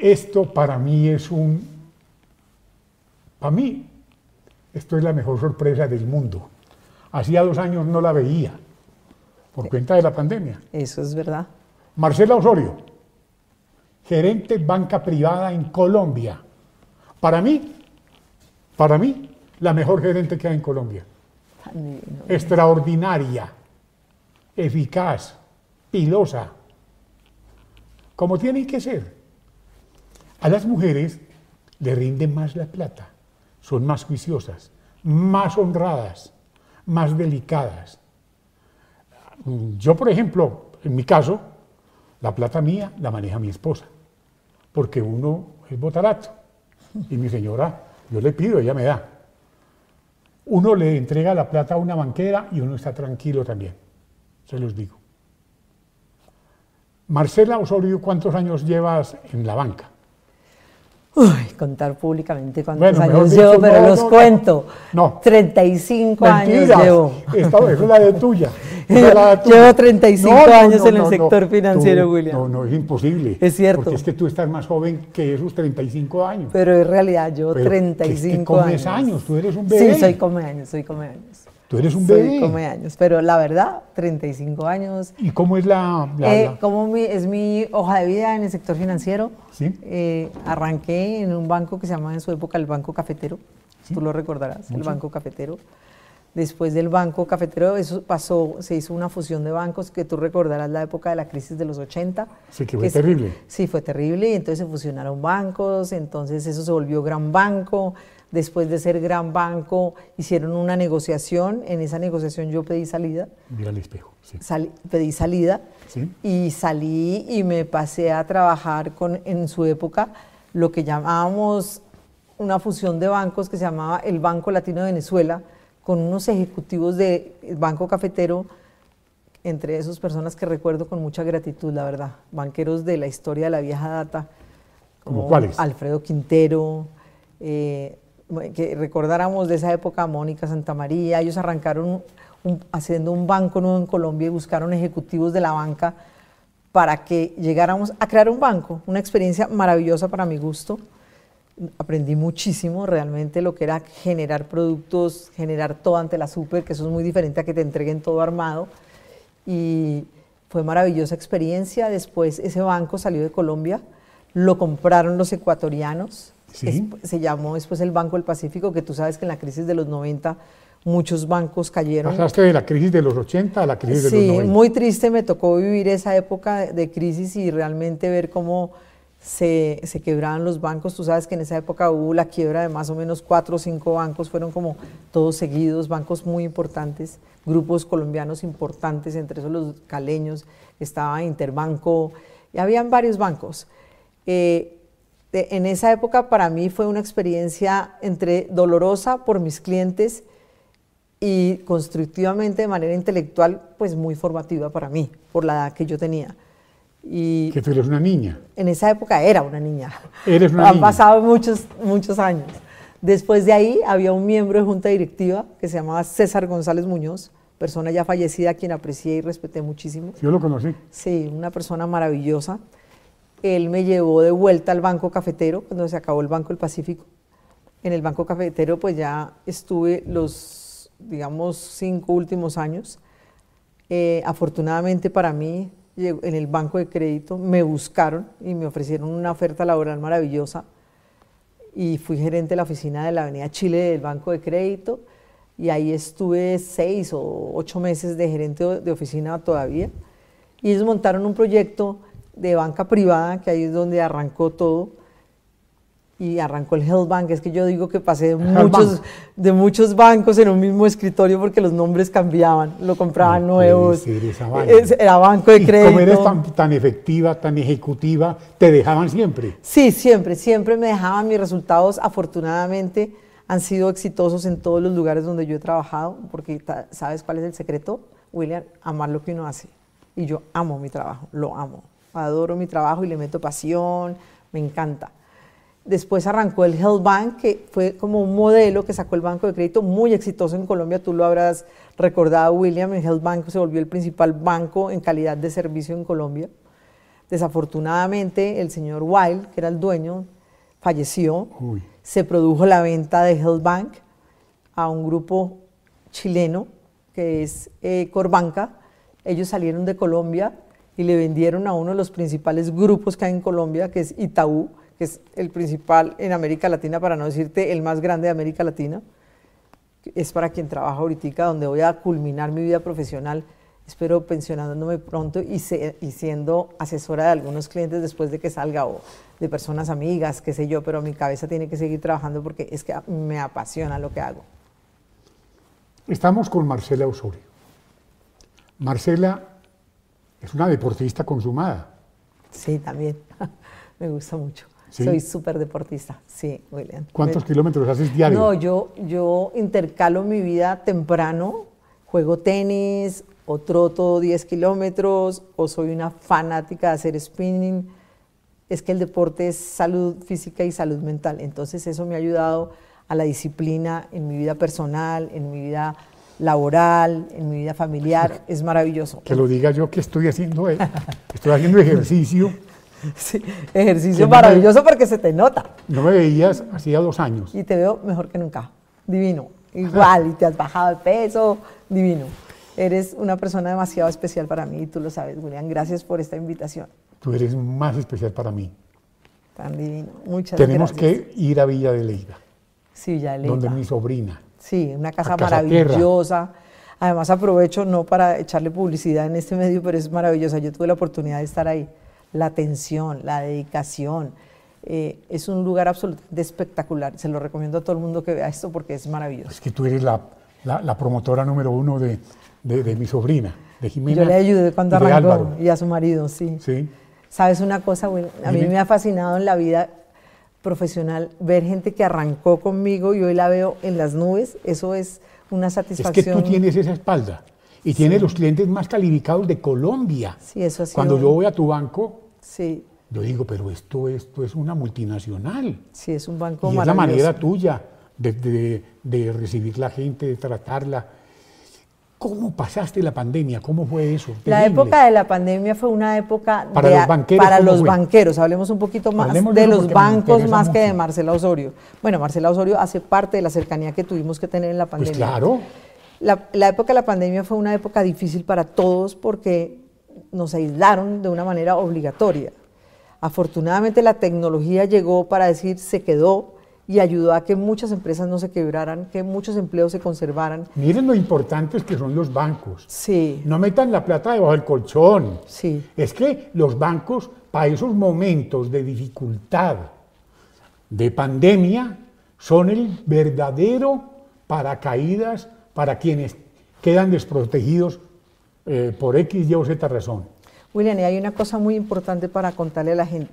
Esto para mí es un, para mí, esto es la mejor sorpresa del mundo. Hacía dos años no la veía, por eh, cuenta de la pandemia. Eso es verdad. Marcela Osorio, gerente banca privada en Colombia. Para mí, para mí, la mejor gerente que hay en Colombia. Extraordinaria, eficaz, pilosa, como tiene que ser. A las mujeres le rinde más la plata, son más juiciosas, más honradas, más delicadas. Mm, yo, por ejemplo, en mi caso, la plata mía la maneja mi esposa, porque uno es botarato y mi señora, yo le pido, ella me da. Uno le entrega la plata a una banquera y uno está tranquilo también, se los digo. Marcela Osorio, ¿cuántos años llevas en la banca? Uy, contar públicamente cuántos años llevo, pero los cuento. No. 35 años llevo. Esta es la de tuya. Llevo 35 años en el sector financiero, William. No, no, es imposible. Es cierto. Porque es que tú estás más joven que esos 35 años. Pero en realidad llevo 35 años. Tú eres un bebé. Sí, soy come soy come Tú eres un bebé. años, pero la verdad, 35 años. ¿Y cómo es la...? la, eh, es mi hoja de vida en el sector financiero? Sí. Eh, arranqué en un banco que se llamaba en su época el Banco Cafetero. Tú lo recordarás, el Banco Cafetero. Después del Banco Cafetero, eso pasó, se hizo una fusión de bancos que tú recordarás la época de la crisis de los 80. Sí, que fue terrible. sí, fue terrible. Y entonces se fusionaron bancos, entonces eso se volvió Gran Banco, después de ser gran banco, hicieron una negociación. En esa negociación yo pedí salida. Mira el espejo. Sí. pedí salida ¿Sí? y salí y me pasé a trabajar con, en su época, lo que llamábamos una fusión de bancos que se llamaba el Banco Latino de Venezuela, con unos ejecutivos del Banco Cafetero, entre esas personas que recuerdo con mucha gratitud, la verdad, banqueros de la historia de la vieja data, como, cuáles? Alfredo Quintero, eh, eh, que recordáramos de esa época Mónica Santamaría, ellos arrancaron haciendo un banco nuevo en Colombia y buscaron ejecutivos de la banca para que llegáramos a crear un banco, una experiencia maravillosa para mi gusto. Aprendí muchísimo realmente lo que era generar productos, generar todo ante la super, que eso es muy diferente a que te entreguen todo armado. Y fue maravillosa experiencia. Después ese banco salió de Colombia, lo compraron los ecuatorianos se llamó después el Banco del Pacífico, que tú sabes que en la crisis de los 90 muchos bancos cayeron. Pasaste de la crisis de los 80 a la crisis de los 90. Sí, muy triste me tocó vivir esa época de crisis y realmente ver cómo se, se, quebraban los bancos. Tú sabes que en esa época hubo la quiebra de más o menos cuatro o cinco bancos, fueron como todos seguidos, bancos muy importantes, grupos colombianos importantes, entre esos los caleños, estaba Interbanco, y habían varios bancos. Eh, en esa época para mí fue una experiencia entre dolorosa por mis clientes y constructivamente de manera intelectual, pues muy formativa para mí, por la edad que yo tenía. Y que tú eres una niña. En esa época era una niña. Eres una Han pasado muchos, muchos años. Después de ahí había un miembro de junta directiva que se llamaba César González Muñoz, persona ya fallecida, a quien aprecié y respeté muchísimo. Yo lo conocí. Sí, una persona maravillosa. Él me llevó de vuelta al Banco Cafetero, cuando pues, se acabó el Banco del Pacífico. En el Banco Cafetero pues ya estuve los, digamos, cinco últimos años. Eh, afortunadamente para mí, en el Banco de Crédito me buscaron y me ofrecieron una oferta laboral maravillosa y fui gerente de la oficina de la Avenida Chile del Banco de Crédito y ahí estuve seis o ocho meses de gerente de oficina todavía. Y ellos montaron un proyecto de banca privada, que ahí es donde arrancó todo, y arrancó el Health Bank. Es que yo digo que pasé de muchos, de muchos bancos en un mismo escritorio porque los nombres cambiaban, lo compraban nuevos. era banco de crédito. como eres tan, tan, efectiva, tan ejecutiva, te dejaban siempre? Sí, siempre, siempre me dejaban. Mis resultados, afortunadamente, han sido exitosos en todos los lugares donde yo he trabajado, porque ¿sabes cuál es el secreto, William? Amar lo que uno hace. Y yo amo mi trabajo, lo amo adoro mi trabajo y le meto pasión, me encanta. Después arrancó el Health Bank, que fue como un modelo que sacó el Banco de Crédito muy exitoso en Colombia. Tú lo habrás recordado, William. El Health Bank se volvió el principal banco en calidad de servicio en Colombia. Desafortunadamente, el señor Wild, que era el dueño, falleció. Se produjo la venta de Health Bank a un grupo chileno que es eh, Corbanca. Ellos salieron de Colombia y le vendieron a uno de los principales grupos que hay en Colombia, que es Itaú, que es el principal en América Latina, para no decirte el más grande de América Latina. Es para quien trabaja ahorita, donde voy a culminar mi vida profesional espero pensionándome pronto y, siendo asesora de algunos clientes después de que salga o de personas amigas, qué sé yo, pero mi cabeza tiene que seguir trabajando porque es que me apasiona lo que hago. Estamos con Marcela Osorio. Marcela es una deportista consumada. Sí, también. Me gusta mucho. Soy súper deportista, sí, William. ¿Cuántos kilómetros haces diario? No, yo, yo intercalo mi vida temprano, juego tenis, o troto 10 kilómetros, o soy una fanática de hacer spinning. Es que el deporte es salud física y salud mental. Entonces eso me ha ayudado a la disciplina en mi vida personal, en mi vida laboral, en mi vida familiar, es maravilloso. Que lo diga yo que estoy haciendo, eh? estoy haciendo ejercicio. Sí, ejercicio maravilloso porque se te nota. No me veías hacía dos años. Y te veo mejor que nunca, divino, igual, y te has bajado el peso, divino. Eres una persona demasiado especial para mí y tú lo sabes, Julián. Gracias por esta invitación. Tú eres más especial para mí. Tan divino. Muchas gracias. Tenemos que ir a Villa de Leida. Sí, Villa de Leida. Donde mi sobrina. Sí, una casa, maravillosa. Además aprovecho no para echarle publicidad en este medio, pero es maravillosa. Yo tuve la oportunidad de estar ahí. La atención, la dedicación. Eh, es un lugar absolutamente espectacular. Se lo recomiendo a todo el mundo que vea esto porque es maravilloso. Es que tú eres la, promotora número uno de, mi sobrina, de Jimena. Yo le ayudé cuando arrancó y a su marido, sí. ¿Sabes una cosa? a mí me ha fascinado en la vida profesional, ver gente que arrancó conmigo y hoy la veo en las nubes, eso es una satisfacción. Es que tú tienes esa espalda y tienes los clientes más calificados de Colombia. eso Cuando yo voy a tu banco, sí. yo digo, pero esto, esto es una multinacional. Sí, es un banco y Es la manera tuya de recibir la gente, de tratarla ¿Cómo pasaste la pandemia? ¿Cómo fue eso? La época de la pandemia fue una época para los banqueros. Hablemos un poquito más de los bancos más que de Marcela Osorio. Bueno, Marcela Osorio hace parte de la cercanía que tuvimos que tener en la pues pandemia. Pues claro. La, la época de la pandemia fue una época difícil para todos porque nos aislaron de una manera obligatoria. Afortunadamente la tecnología llegó para decir se quedó y ayudó a que muchas empresas no se quebraran, que muchos empleos se conservaran. Miren lo importantes que son los bancos. Sí. No metan la plata debajo del colchón. Sí. Es que los bancos, para esos momentos de dificultad, de pandemia, son el verdadero paracaídas para quienes quedan desprotegidos eh, por X, Y o Z razón. William, y hay una cosa muy importante para contarle a la gente.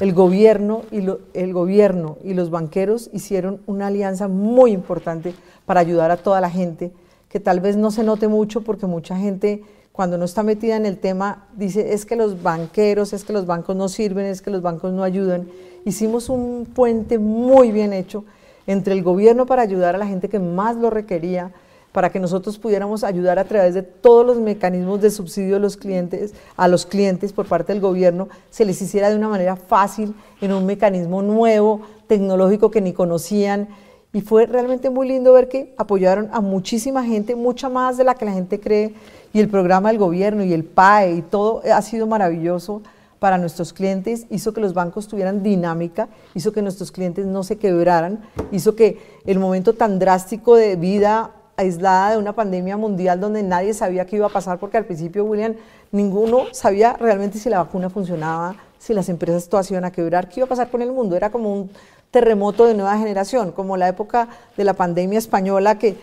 El gobierno, y el gobierno y los banqueros hicieron una alianza muy importante para ayudar a toda la gente, que tal vez no se note mucho porque mucha gente cuando no está metida en el tema dice es que los banqueros, es que los bancos no sirven, es que los bancos no ayudan. Hicimos un puente muy bien hecho entre el gobierno para ayudar a la gente que más lo requería, para que nosotros pudiéramos ayudar a través de todos los mecanismos de subsidio a los clientes, a los clientes por parte del gobierno, se les hiciera de una manera fácil, en un mecanismo nuevo, tecnológico que ni conocían. Y fue realmente muy lindo ver que apoyaron a muchísima gente, mucha más de la que la gente cree. Y el programa del gobierno y el PAE y todo ha sido maravilloso para nuestros clientes, hizo que los bancos tuvieran dinámica, hizo que nuestros clientes no se quebraran, hizo que el momento tan drástico de vida aislada de una pandemia mundial donde nadie sabía qué iba a pasar, porque al principio, William, ninguno sabía realmente si la vacuna funcionaba, si las empresas todas iban a quebrar, qué iba a pasar con el mundo. Era como un terremoto de nueva generación, como la época de la pandemia española que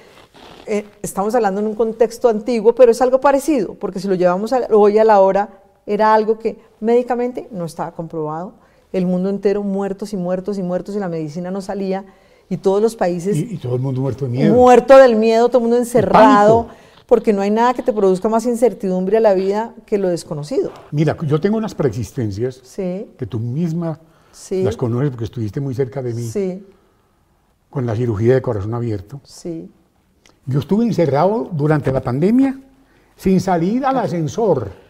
eh, estamos hablando en un contexto antiguo, pero es algo parecido, porque si lo llevamos hoy a la hora, era algo que médicamente no estaba comprobado, el mundo entero muertos y muertos y muertos y la medicina no salía y todos los países... Y, todo el mundo muerto de miedo. Muerto del miedo, todo el mundo encerrado, porque no hay nada que te produzca más incertidumbre a la vida que lo desconocido. Mira, yo tengo unas preexistencias que tú misma las conoces porque estuviste muy cerca de mí. Con la cirugía de corazón abierto. Yo estuve encerrado durante la pandemia sin salir al ascensor.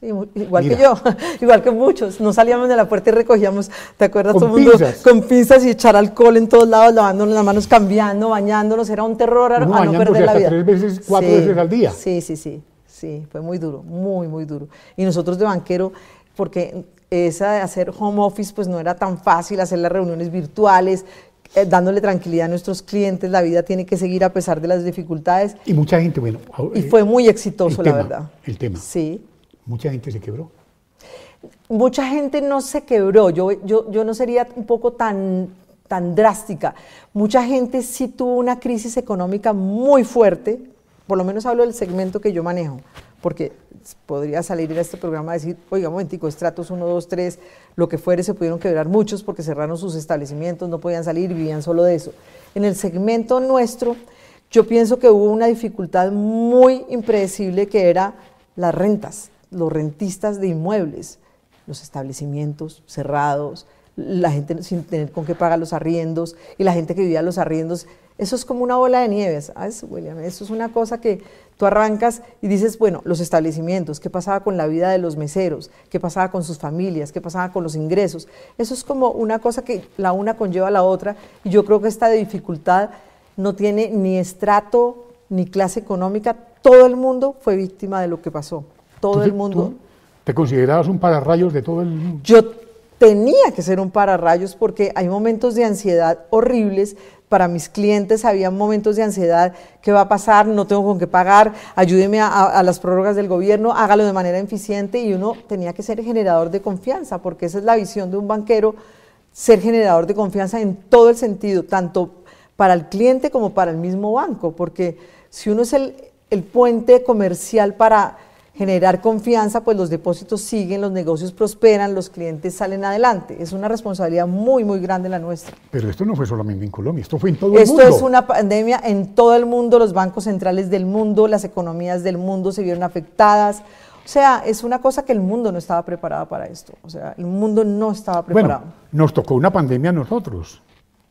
Sí, igual que yo, igual que muchos. No salíamos de la puerta y recogíamos, ¿te acuerdas? Con todo con pinzas y echar alcohol en todos lados, lavándonos las manos, cambiando, bañándonos. Era un terror a no, perder la vida. Tres veces, cuatro veces al día. Sí, sí, sí. Sí, fue muy duro, muy, muy duro. Y nosotros de banquero, porque esa de hacer home office, pues no era tan fácil hacer las reuniones virtuales, eh, dándole tranquilidad a nuestros clientes, la vida tiene que seguir a pesar de las dificultades. Y mucha gente, bueno. Y fue muy exitoso, la verdad. El tema. Sí, mucha gente se quebró. Mucha gente no se quebró, yo, no sería un poco tan, tan drástica. Mucha gente sí tuvo una crisis económica muy fuerte, por lo menos hablo del segmento que yo manejo, porque podría salir a este programa a decir, oiga, un momentico, estratos 1, 2, 3, lo que fuere, se pudieron quebrar muchos porque cerraron sus establecimientos, no podían salir, vivían solo de eso. En el segmento nuestro, yo pienso que hubo una dificultad muy impredecible que era las rentas los rentistas de inmuebles, los establecimientos cerrados, la gente sin tener con qué pagar los arriendos y la gente que vivía los arriendos. Eso es como una bola de nieve, Eso es una cosa que tú arrancas y dices, bueno, los establecimientos, qué pasaba con la vida de los meseros, qué pasaba con sus familias, qué pasaba con los ingresos. Eso es como una cosa que la una conlleva a la otra y yo creo que esta dificultad no tiene ni estrato ni clase económica. Todo el mundo fue víctima de lo que pasó todo el mundo. ¿Te considerabas un pararrayos de todo el mundo? Yo tenía que ser un pararrayos porque hay momentos de ansiedad horribles. Para mis clientes había momentos de ansiedad, ¿qué va a pasar? No tengo con qué pagar, ayúdeme a, las prórrogas del gobierno, hágalo de manera eficiente y uno tenía que ser generador de confianza, porque esa es la visión de un banquero, ser generador de confianza en todo el sentido, tanto para el cliente como para el mismo banco, porque si uno es el puente comercial para generar confianza, pues los depósitos siguen, los negocios prosperan, los clientes salen adelante. Es una responsabilidad muy, muy grande la nuestra. Pero esto no fue solamente en Colombia, esto fue en todo el mundo. Esto es una pandemia en todo el mundo, los bancos centrales del mundo, las economías del mundo se vieron afectadas. O sea, es una cosa que el mundo no estaba preparado para esto. O sea, el mundo no estaba preparado. Bueno, nos tocó una pandemia a nosotros.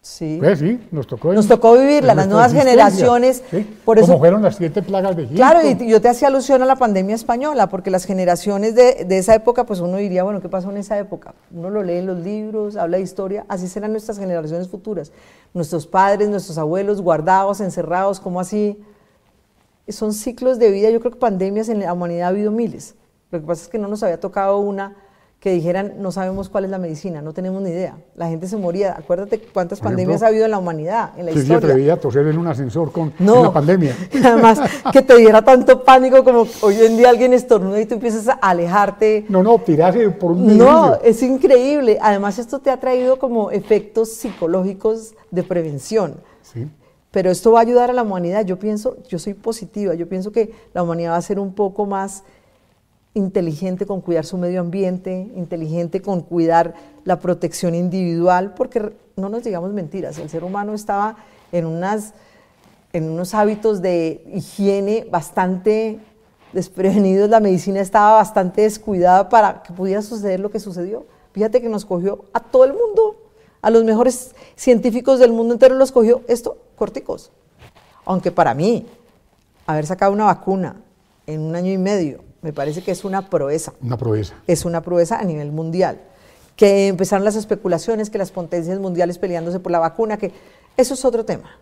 Pues sí. nos tocó, nos tocó vivirla, las nuevas generaciones. Como fueron las siete plagas de Egipto. Claro, y yo te hacía alusión a la pandemia española, porque las generaciones de, de, esa época, pues uno diría, bueno, ¿qué pasó en esa época? Uno lo lee en los libros, habla de historia, así serán nuestras generaciones futuras. Nuestros padres, nuestros abuelos, guardados, encerrados, ¿cómo así? Son ciclos de vida, yo creo que pandemias en la humanidad ha habido miles. Lo que pasa es que no nos había tocado una que dijeran no sabemos cuál es la medicina, no tenemos ni idea. La gente se moría. Acuérdate cuántas pandemias ha habido en la humanidad, en la historia. se atrevía a toser en un ascensor con la pandemia. Además, que te diera tanto pánico como hoy en día alguien estornuda y tú empiezas a alejarte. No, no, tirarse por un No, es increíble. Además, esto te ha traído como efectos psicológicos de prevención. Pero esto va a ayudar a la humanidad. Yo pienso, yo soy positiva, yo pienso que la humanidad va a ser un poco más inteligente con cuidar su medio ambiente, inteligente con cuidar la protección individual, porque no nos digamos mentiras, el ser humano estaba en, unas, en unos hábitos de higiene bastante desprevenidos, la medicina estaba bastante descuidada para que pudiera suceder lo que sucedió. Fíjate que nos cogió a todo el mundo, a los mejores científicos del mundo entero los cogió esto, corticos. Aunque para mí, haber sacado una vacuna en un año y medio, me parece que es una proeza. Una proeza. Es una proeza a nivel mundial. Que empezaron las especulaciones, que las potencias mundiales peleándose por la vacuna, que eso es otro tema.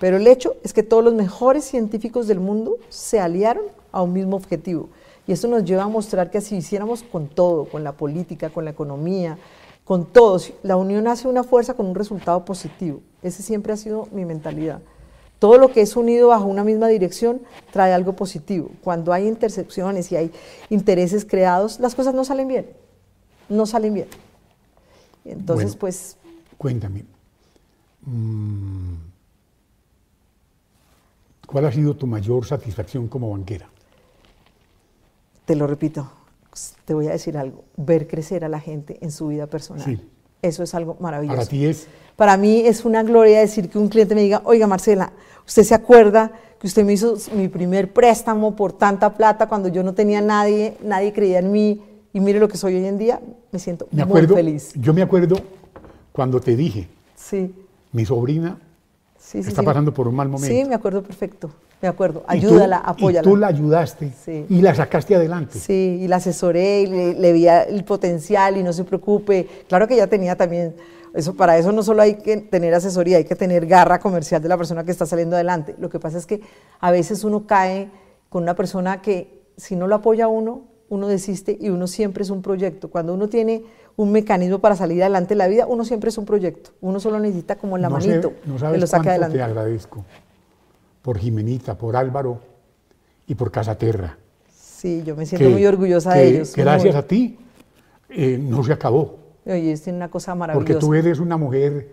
Pero el hecho es que todos los mejores científicos del mundo se aliaron a un mismo objetivo. Y eso nos lleva a mostrar que si hiciéramos con todo, con la política, con la economía, con todos, la unión hace una fuerza con un resultado positivo. Ese siempre ha sido mi mentalidad. Todo lo que es unido bajo una misma dirección trae algo positivo. Cuando hay intersecciones y hay intereses creados, las cosas no salen bien. No salen bien. Entonces, pues... Cuéntame, mm, ¿cuál ha sido tu mayor satisfacción como banquera? Te lo repito, te voy a decir algo, ver crecer a la gente en su vida personal. Sí eso es algo maravilloso. Para ti es. Para mí es una gloria decir que un cliente me diga, oiga Marcela, ¿usted se acuerda que usted me hizo mi primer préstamo por tanta plata cuando yo no tenía nadie, nadie creía en mí y mire lo que soy hoy en día? Me siento muy feliz. Yo me acuerdo cuando te dije, sí. mi sobrina está pasando por un mal momento. Sí, me acuerdo perfecto, me acuerdo. Ayúdala, apóyala. Y tú la ayudaste y la sacaste adelante. Sí, y la asesoré y le, veía vi el potencial y no se preocupe. Claro que ya tenía también, eso, para eso no solo hay que tener asesoría, hay que tener garra comercial de la persona que está saliendo adelante. Lo que pasa es que a veces uno cae con una persona que si no lo apoya uno, uno desiste y uno siempre es un proyecto. Cuando uno tiene un mecanismo para salir adelante en la vida. Uno siempre es un proyecto, uno solo necesita como la manito no que lo saque adelante. Te agradezco por Jimenita, por Álvaro y por Casaterra. Sí, yo me siento muy orgullosa de ellos. Gracias a ti eh, no se acabó. Oye, es una cosa maravillosa. Porque tú eres una mujer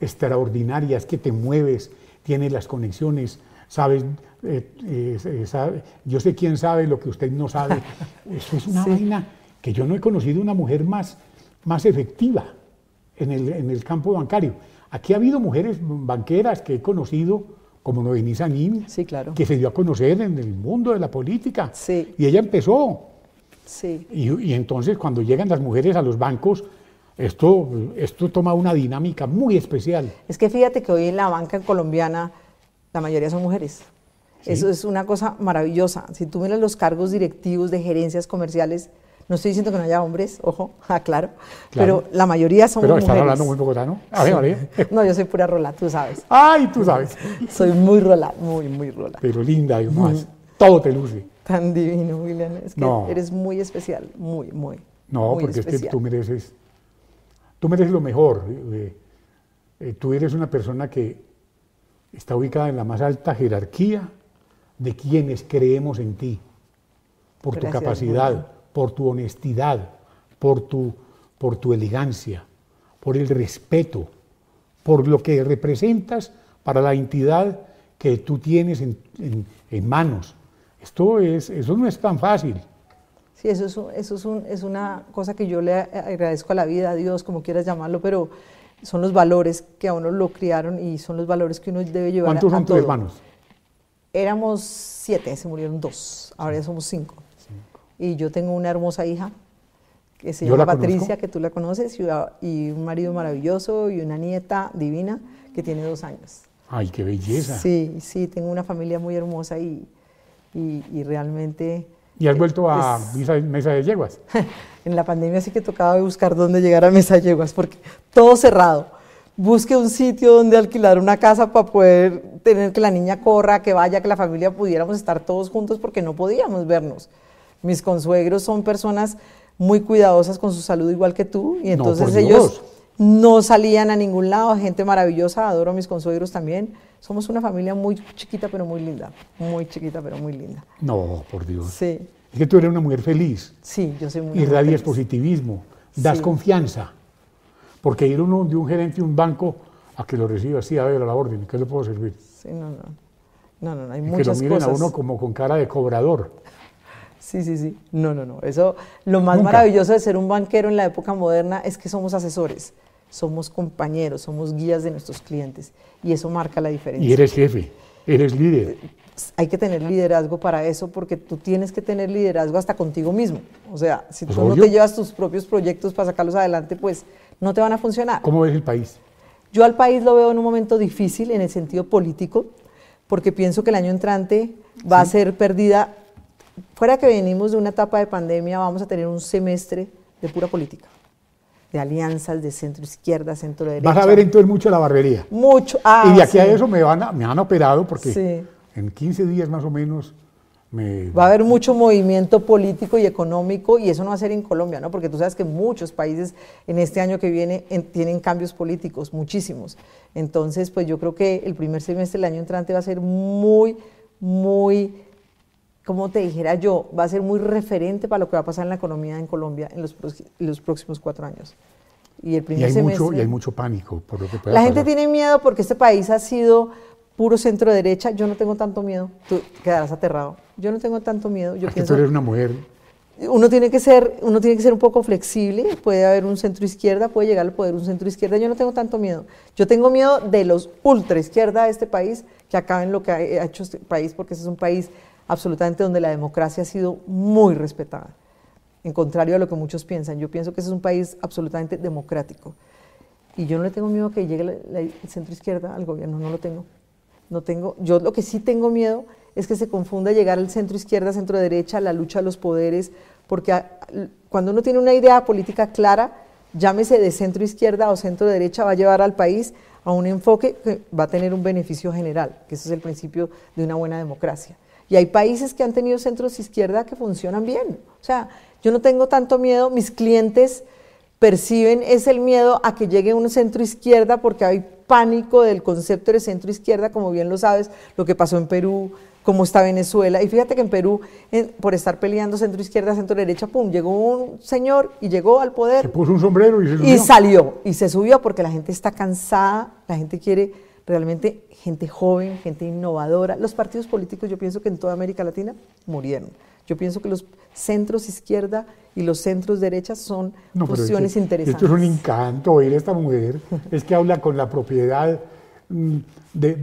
extraordinaria, es que te mueves, tienes las conexiones, sabes, eh, eh, sabe, yo sé quién sabe lo que usted no sabe. Eso es una vaina que yo no he conocido una mujer más más efectiva en el, en el campo bancario. Aquí ha habido mujeres banqueras que he conocido, como Noemí Sanín sí, claro. que se dio a conocer en el mundo de la política. Y ella empezó. Y, y, entonces cuando llegan las mujeres a los bancos, esto, esto toma una dinámica muy especial. Es que fíjate que hoy en la banca colombiana la mayoría son mujeres. Eso es una cosa maravillosa. Si tú miras los cargos directivos de gerencias comerciales, no estoy diciendo que no haya hombres, ojo, ah, claro, pero la mayoría son mujeres. Pero estás hablando muy poco, ¿no? A ver, No, yo soy pura rola, tú sabes. Ay, tú sabes. Soy muy rola, muy, muy rola. Pero linda y más. Todo te luce. Tan divino, William. Es que eres muy especial, muy, muy. No, porque es que tú mereces, tú mereces lo mejor. Eh, eh, eh, tú eres una persona que está ubicada en la más alta jerarquía de quienes creemos en ti, por tu capacidad por tu honestidad, por tu, por tu elegancia, por el respeto, por lo que representas para la entidad que tú tienes en, en, manos. Esto es, eso no es tan fácil. Sí, eso, es, eso es, es, una cosa que yo le agradezco a la vida, a Dios, como quieras llamarlo, pero son los valores que a uno lo criaron y son los valores que uno debe llevar. ¿Cuántos a, a ¿Cuántos tus hermanos? Éramos siete, se murieron dos, ahora ya somos cinco. Y yo tengo una hermosa hija que se llama Patricia, que tú la conoces, y, un marido maravilloso y una nieta divina que tiene dos años. ¡Ay, qué belleza! Sí, sí, tengo una familia muy hermosa y, y, realmente... ¿Y has vuelto a mesa, de yeguas? en la pandemia sí que tocaba buscar dónde llegar a mesa de yeguas, porque todo cerrado. Busque un sitio donde alquilar una casa para poder tener que la niña corra, que vaya, que la familia pudiéramos estar todos juntos, porque no podíamos vernos. Mis consuegros son personas muy cuidadosas con su salud igual que tú y entonces ellos no salían a ningún lado, gente maravillosa, adoro a mis consuegros también. Somos una familia muy chiquita pero muy linda, muy chiquita pero muy linda. No, por Dios. Sí. Es que tú eres una mujer feliz. Sí, yo soy muy Y radias positivismo, das confianza. Porque ir uno de un gerente a un banco a que lo reciba así, a ver, a la orden, ¿qué le puedo servir? Sí, no, no. No, no, no hay muchas cosas. Que lo miren a uno como con cara de cobrador. Sí, sí, sí. No, no, no. Eso, lo más maravilloso de ser un banquero en la época moderna es que somos asesores, somos compañeros, somos guías de nuestros clientes. Y eso marca la diferencia. Y eres jefe, eres líder. Pues, hay que tener liderazgo para eso porque tú tienes que tener liderazgo hasta contigo mismo. O sea, si tú no te llevas tus propios proyectos para sacarlos adelante, pues no te van a funcionar. ¿Cómo ves el país? Yo al país lo veo en un momento difícil en el sentido político, porque pienso que el año entrante va a ser perdida fuera que venimos de una etapa de pandemia, vamos a tener un semestre de pura política, de alianzas de centro izquierda, centro derecha. Vas a ver entonces mucho la barbería. Mucho. Ah, y de aquí a eso me, van me han operado porque en 15 días más o menos... Me... Va a haber mucho movimiento político y económico y eso no va a ser en Colombia, ¿no? Porque tú sabes que muchos países en este año que viene tienen cambios políticos, muchísimos. Entonces, pues yo creo que el primer semestre del año entrante va a ser muy, muy como te dijera yo, va a ser muy referente para lo que va a pasar en la economía en Colombia en los, próximos cuatro años. Y el primer y hay Mucho, y hay mucho pánico por lo que La gente tiene miedo porque este país ha sido puro centro derecha. Yo no tengo tanto miedo. Tú quedarás aterrado. Yo no tengo tanto miedo. Yo pienso, que tú una mujer. Uno tiene que ser, uno tiene que ser un poco flexible. Puede haber un centro izquierda, puede llegar al poder un centro izquierda. Yo no tengo tanto miedo. Yo tengo miedo de los ultra izquierda de este país que acaben lo que ha hecho este país, porque ese es un país absolutamente donde la democracia ha sido muy respetada, en contrario a lo que muchos piensan. Yo pienso que ese es un país absolutamente democrático. Y yo no le tengo miedo a que llegue el centro izquierda al gobierno, no lo tengo. No tengo. Yo lo que sí tengo miedo es que se confunda llegar al centro izquierda, centro derecha, la lucha a los poderes, porque cuando uno tiene una idea política clara, llámese de centro izquierda o centro derecha, va a llevar al país a un enfoque que va a tener un beneficio general, que ese es el principio de una buena democracia. Y hay países que han tenido centros izquierda que funcionan bien. O sea, yo no tengo tanto miedo, mis clientes perciben es el miedo a que llegue un centro izquierda porque hay pánico del concepto de centro izquierda, como bien lo sabes, lo que pasó en Perú, cómo está Venezuela. Y fíjate que en Perú, por estar peleando centro izquierda, centro derecha, pum, llegó un señor y llegó al poder. Se puso un sombrero y Y salió, y se subió porque la gente está cansada, la gente quiere realmente gente joven, gente innovadora. Los partidos políticos yo pienso que en toda América Latina murieron. Yo pienso que los centros izquierda y los centros derecha son posiciones interesantes. Esto es un encanto oír a esta mujer, es que habla con la propiedad mm, de,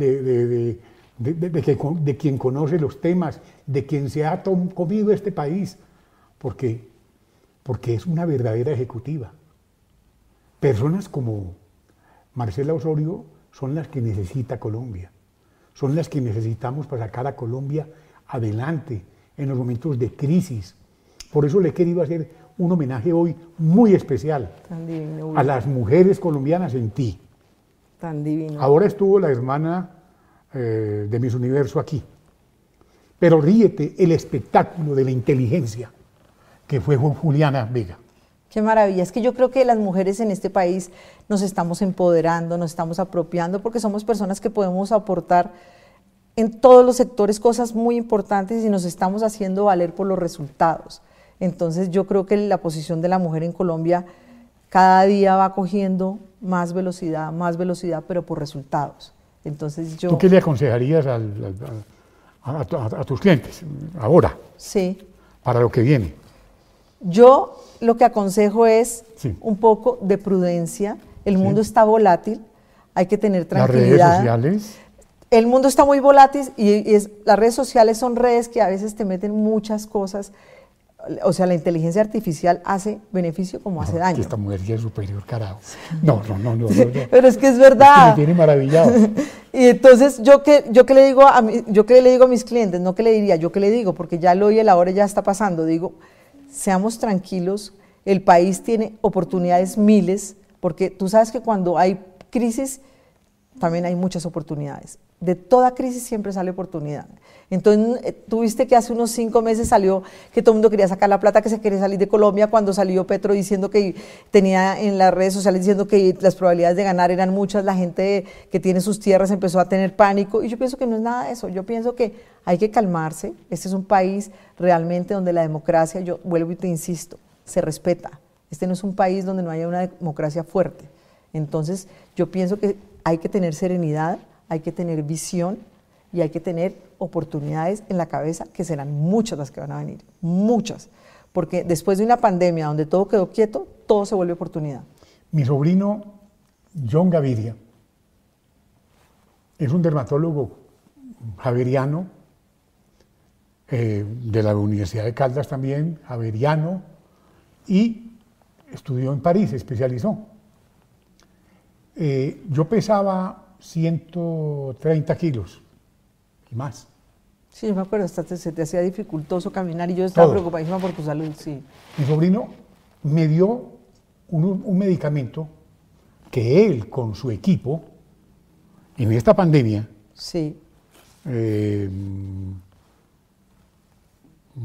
de, quien conoce los temas, de quien se ha comido este país, porque, porque es una verdadera ejecutiva. Personas como Marcela Osorio son las que necesita Colombia, son las que necesitamos para sacar a Colombia adelante en los momentos de crisis. Por eso le he querido hacer un homenaje hoy muy especial a las mujeres colombianas en ti. Tan divino. Ahora estuvo la hermana eh, de Miss Universo aquí. Pero ríete el espectáculo de la inteligencia que fue Juliana Vega. Qué maravilla. Es que yo creo que las mujeres en este país nos estamos empoderando, nos estamos apropiando, porque somos personas que podemos aportar en todos los sectores cosas muy importantes y nos estamos haciendo valer por los resultados. Entonces yo creo que la posición de la mujer en Colombia cada día va cogiendo más velocidad, más velocidad, pero por resultados. Entonces yo... ¿Tú qué le aconsejarías a tus clientes ahora? Sí. Para lo que viene. Yo lo que aconsejo es un poco de prudencia. El mundo está volátil, hay que tener tranquilidad. Las redes sociales. El mundo está muy volátil y, las redes sociales son redes que a veces te meten muchas cosas. O sea, la inteligencia artificial hace beneficio como hace daño. Esta mujer ya es superior, carajo. No, no, no, no. no, Pero es que es verdad. me tiene maravillado. y entonces, ¿yo que yo le digo a yo que le digo a mis clientes? No que le diría, yo que le digo, porque ya lo oye, la hora ya está pasando. Digo, seamos tranquilos, el país tiene oportunidades miles, porque tú sabes que cuando hay crisis también hay muchas oportunidades. De toda crisis siempre sale oportunidad. Entonces, eh, tuviste que hace unos cinco meses salió que todo el mundo quería sacar la plata, que se quería salir de Colombia, cuando salió Petro diciendo que tenía en las redes sociales diciendo que las probabilidades de ganar eran muchas, la gente que tiene sus tierras empezó a tener pánico. Y yo pienso que no es nada de eso. Yo pienso que hay que calmarse. Este es un país realmente donde la democracia, yo vuelvo y te insisto, se respeta. Este no es un país donde no haya una democracia fuerte. Entonces, yo pienso que hay que tener serenidad, hay que tener visión y hay que tener oportunidades en la cabeza que serán muchas las que van a venir, muchas, porque después de una pandemia donde todo quedó quieto, todo se vuelve oportunidad. Mi sobrino John Gaviria es un dermatólogo javeriano, eh, de la Universidad de Caldas también, javeriano, y estudió en París, se especializó. Eh, yo pesaba 130 kilos y más. Sí, me acuerdo, hasta se te hacía dificultoso caminar y yo estaba preocupadísima por tu salud, sí. Mi sobrino me dio un, medicamento que él con su equipo, en esta pandemia, eh,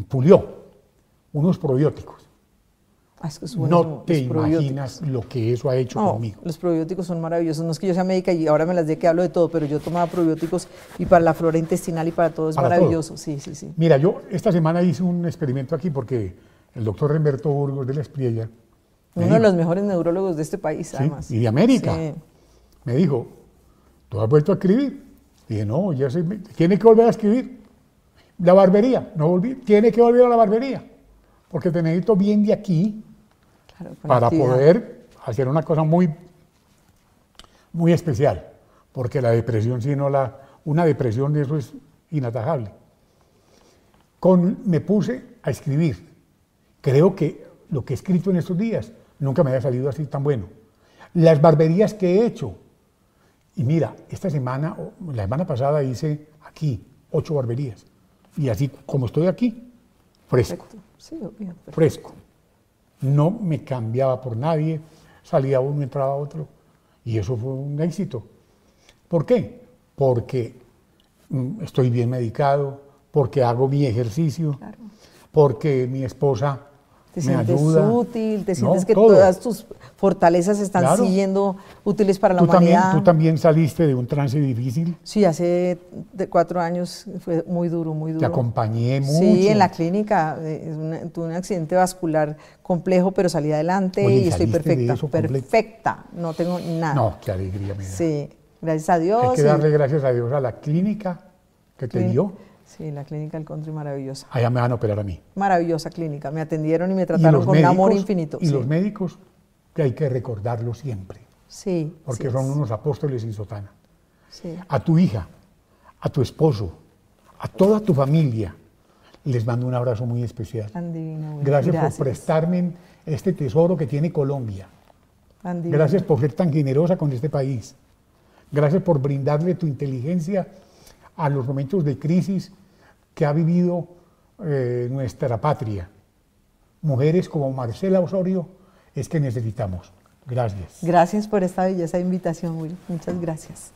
pulió unos probióticos. Ah, no te imaginas lo que eso ha hecho conmigo. Los probióticos son maravillosos. No es que yo sea médica y ahora me las dé que hablo de todo, pero yo tomaba probióticos y para la flora intestinal y para todo es maravilloso. Sí, sí, sí. Mira, yo esta semana hice un experimento aquí porque el doctor Remberto Burgos de la Espriella. Uno de los mejores neurólogos de este país, además. Y de América. Me dijo, ¿tú has vuelto a escribir? dije, no, ya sé. Tiene que volver a escribir. La barbería, no volví. Tiene que volver a la barbería. Porque te necesito bien de aquí para poder hacer una cosa muy, muy especial, porque la depresión, si no la, una depresión de eso es inatajable. Con, me puse a escribir. Creo que lo que he escrito en estos días nunca me había salido así tan bueno. Las barberías que he hecho. Y mira, esta semana, la semana pasada hice aquí ocho barberías. Y así como estoy aquí, fresco. Fresco no me cambiaba por nadie, salía uno, entraba otro, y eso fue un éxito. ¿Por qué? Porque mm, estoy bien medicado, porque hago mi ejercicio, porque mi esposa te sientes útil, te sientes que todas tus fortalezas están siguiendo útiles para la tú tú también saliste de un trance difícil. Sí, hace cuatro años fue muy duro, muy duro. Te acompañé mucho. Sí, en la clínica. Eh, tuve un accidente vascular complejo, pero salí adelante y estoy perfecta. Perfecta, no tengo nada. No, qué alegría, mira. Sí, gracias a Dios. Hay que darle gracias a Dios a la clínica que te dio Sí, la clínica del country maravillosa. Allá me van a operar a mí. Maravillosa clínica. Me atendieron y me trataron con amor infinito. Y los médicos, que hay que recordarlo siempre. Sí. Porque son unos apóstoles en sotana. Sí. A tu hija, a tu esposo, a toda tu familia, les mando un abrazo muy especial. gracias, por prestarme este tesoro que tiene Colombia. Gracias por ser tan generosa con este país. Gracias por brindarle tu inteligencia a los momentos de crisis que ha vivido eh, nuestra patria. Mujeres como Marcela Osorio es que necesitamos. Gracias. Gracias por esta belleza invitación, Will. Muchas gracias.